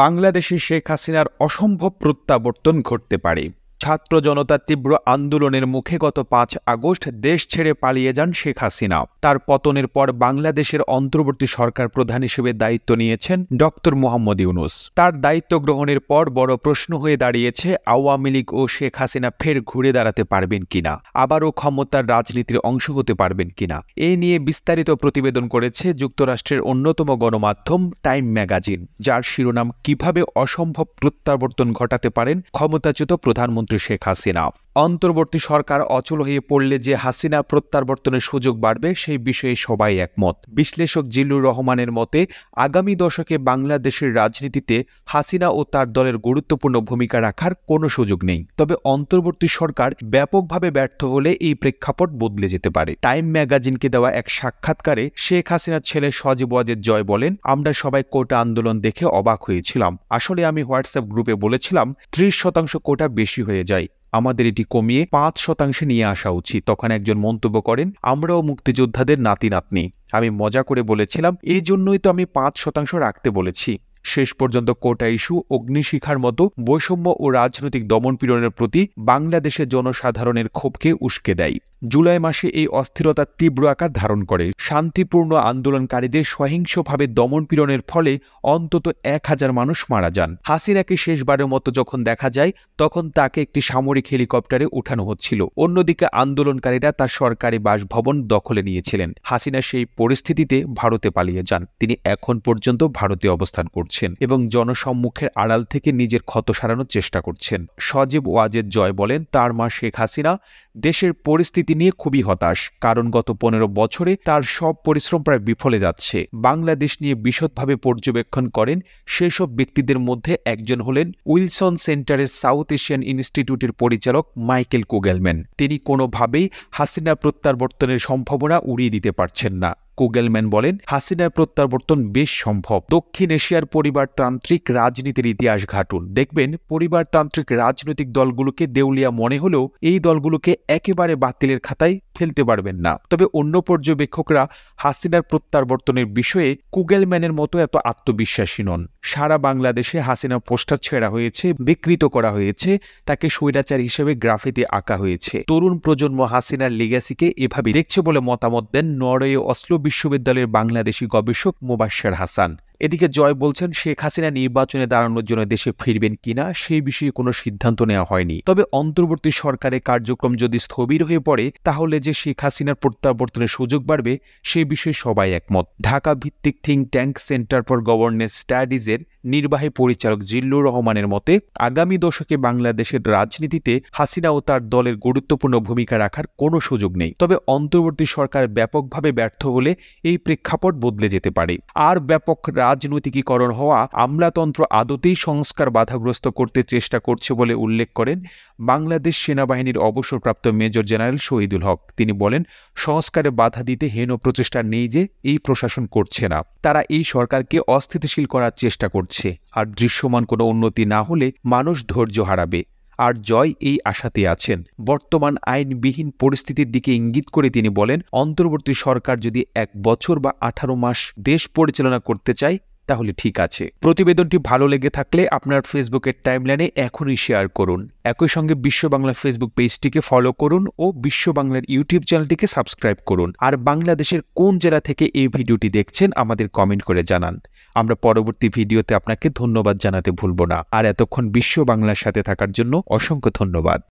বাংলাদেশে শেখ হাসিনার অসম্ভব প্রত্যাবর্তন ঘটতে পারে ছাত্র জনতার তীব্র আন্দোলনের মুখে গত পাঁচ আগস্ট দেশ ছেড়ে পালিয়ে যান শেখ হাসিনা তার পতনের পর বাংলাদেশের অন্তর্বর্তী সরকার প্রধান হিসেবে দায়িত্ব নিয়েছেন ড মোহাম্মদ ইউনুস তার দায়িত্ব গ্রহণের পর বড় প্রশ্ন হয়ে দাঁড়িয়েছে আওয়ামী লীগ ও শেখ হাসিনা ফের ঘুরে দাঁড়াতে পারবেন কিনা আবারও ক্ষমতার রাজনীতির অংশ হতে পারবেন কিনা এ নিয়ে বিস্তারিত প্রতিবেদন করেছে যুক্তরাষ্ট্রের অন্যতম গণমাধ্যম টাইম ম্যাগাজিন যার শিরোনাম কিভাবে অসম্ভব প্রত্যাবর্তন ঘটাতে পারেন ক্ষমতাচ্যুত প্রধানমন্ত্রী মন্ত্রী শেখ হাসিনা অন্তর্বর্তী সরকার অচল হয়ে পড়লে যে হাসিনা প্রত্যাবর্তনের সুযোগ বাড়বে সেই বিষয়ে সবাই একমত বিশ্লেষক জিল্লুর রহমানের মতে আগামী দশকে বাংলাদেশের রাজনীতিতে হাসিনা ও তার দলের গুরুত্বপূর্ণ ভূমিকা রাখার কোনো সুযোগ নেই তবে অন্তর্বর্তী সরকার ব্যাপকভাবে ব্যর্থ হলে এই প্রেক্ষাপট বদলে যেতে পারে টাইম ম্যাগাজিনকে দেওয়া এক সাক্ষাৎকারে শেখ হাসিনার ছেলে সজীব ওয়াজেদ জয় বলেন আমরা সবাই কোটা আন্দোলন দেখে অবাক হয়েছিলাম আসলে আমি হোয়াটসঅ্যাপ গ্রুপে বলেছিলাম ত্রিশ শতাংশ কোটা বেশি হয়ে যায় আমাদের এটি কমিয়ে পাঁচ শতাংশে নিয়ে আসা উচিত তখন একজন মন্তব্য করেন আমরাও মুক্তিযোদ্ধাদের নাতি নাতনি আমি মজা করে বলেছিলাম এই জন্যই তো আমি পাঁচ শতাংশ রাখতে বলেছি শেষ পর্যন্ত কোটা ইস্যু অগ্নিশিখার মতো বৈষম্য ও রাজনৈতিক দমনপীড়নের প্রতি বাংলাদেশের জনসাধারণের ক্ষোভকে উস্কে দেয় জুলাই মাসে এই অস্থিরতা তীব্র আকার ধারণ করে শান্তিপূর্ণ আন্দোলনকারীদের সহিংসভাবে দমনপীড়নের ফলে অন্তত এক হাজার মানুষ মারা যান হাসিনাকে শেষবারের মতো যখন দেখা যায় তখন তাকে একটি সামরিক হেলিকপ্টারে উঠানো হচ্ছিল অন্যদিকে আন্দোলনকারীরা তার সরকারি বাসভবন দখলে নিয়েছিলেন হাসিনা সেই পরিস্থিতিতে ভারতে পালিয়ে যান তিনি এখন পর্যন্ত ভারতে অবস্থান করছেন করছেন এবং জনসম্মুখের আড়াল থেকে নিজের ক্ষত সারানোর চেষ্টা করছেন সজীব ওয়াজেদ জয় বলেন তার মা শেখ হাসিনা দেশের পরিস্থিতি নিয়ে খুবই হতাশ কারণ গত পনেরো বছরে তার সব পরিশ্রম প্রায় বিফলে যাচ্ছে বাংলাদেশ নিয়ে বিশদভাবে পর্যবেক্ষণ করেন সেসব ব্যক্তিদের মধ্যে একজন হলেন উইলসন সেন্টারের সাউথ এশিয়ান ইনস্টিটিউটের পরিচালক মাইকেল কোগেলম্যান তিনি কোনোভাবেই হাসিনা প্রত্যাবর্তনের সম্ভাবনা উড়িয়ে দিতে পারছেন না কুগেলম্যান বলেন হাসিনার প্রত্যাবর্তন বেশ সম্ভব দক্ষিণ এশিয়ার পরিবারতান্ত্রিক রাজনীতির ইতিহাস ঘাটুন দেখবেন পরিবারতান্ত্রিক রাজনৈতিক দলগুলোকে দেউলিয়া মনে হলেও এই দলগুলোকে একেবারে বাতিলের খাতায় ফেলতে পারবেন না তবে অন্য পর্যবেক্ষকরা হাসিনার প্রত্যাবর্তনের বিষয়ে কুগেলম্যানের মতো এত আত্মবিশ্বাসী নন সারা বাংলাদেশে হাসিনা পোস্টার ছেঁড়া হয়েছে বিকৃত করা হয়েছে তাকে স্বৈরাচার হিসেবে গ্রাফিতে আঁকা হয়েছে তরুণ প্রজন্ম হাসিনার লিগাসিকে এভাবে দেখছে বলে মতামত দেন নরওয়ে অস্লো বিশ্ববিদ্যালয়ের বাংলাদেশি গবেষক মোবাশ্বের হাসান এদিকে জয় বলছেন শেখ হাসিনা নির্বাচনে দাঁড়ানোর জন্য দেশে ফিরবেন কিনা সেই বিষয়ে কোনো সিদ্ধান্ত নেওয়া হয়নি তবে অন্তর্বর্তী সরকারের কার্যক্রম যদি স্থবির হয়ে পড়ে তাহলে যে শেখ হাসিনার প্রত্যাবর্তনের সুযোগ বাড়বে সে বিষয়ে সবাই একমত ঢাকা ভিত্তিক think tank centre for governance স্টাডিজের নির্বাহী পরিচালক জিল্লুর রহমানের মতে আগামী দশকে বাংলাদেশের রাজনীতিতে হাসিনা ও তার দলের গুরুত্বপূর্ণ ভূমিকা রাখার কোনো সুযোগ নেই তবে অন্তর্বর্তী সরকার ব্যাপকভাবে ব্যর্থ হলে এই প্রেক্ষাপট বদলে যেতে পারে আর ব্যাপক রাজনৈতিকীকরণ হওয়া আমলাতন্ত্র আদতেই সংস্কার বাধাগ্রস্ত করতে চেষ্টা করছে বলে উল্লেখ করেন বাংলাদেশ সেনাবাহিনীর অবসরপ্রাপ্ত মেজর জেনারেল শহীদুল হক তিনি বলেন সংস্কারে বাধা দিতে হেন প্রচেষ্টা নেই যে এই প্রশাসন করছে না তারা এই সরকারকে অস্থিতিশীল করার চেষ্টা করছে আর দৃশ্যমান কোনো উন্নতি না হলে মানুষ ধৈর্য হারাবে আর জয় এই আশাতে আছেন বর্তমান আইনবিহীন পরিস্থিতির দিকে ইঙ্গিত করে তিনি বলেন অন্তর্বর্তী সরকার যদি এক বছর বা আঠারো মাস দেশ পরিচালনা করতে চায় তাহলে ঠিক আছে প্রতিবেদনটি ভালো লেগে থাকলে আপনার ফেসবুকের টাইমলাইনে এখনই শেয়ার করুন একই সঙ্গে বিশ্ব বাংলার ফেসবুক পেজটিকে ফলো করুন ও বিশ্ব বাংলার ইউটিউব চ্যানেলটিকে সাবস্ক্রাইব করুন আর বাংলাদেশের কোন জেলা থেকে এই ভিডিওটি দেখছেন আমাদের কমেন্ট করে জানান আমরা পরবর্তী ভিডিওতে আপনাকে ধন্যবাদ জানাতে ভুলব না আর এতক্ষণ বিশ্ব বাংলার সাথে থাকার জন্য অসংখ্য ধন্যবাদ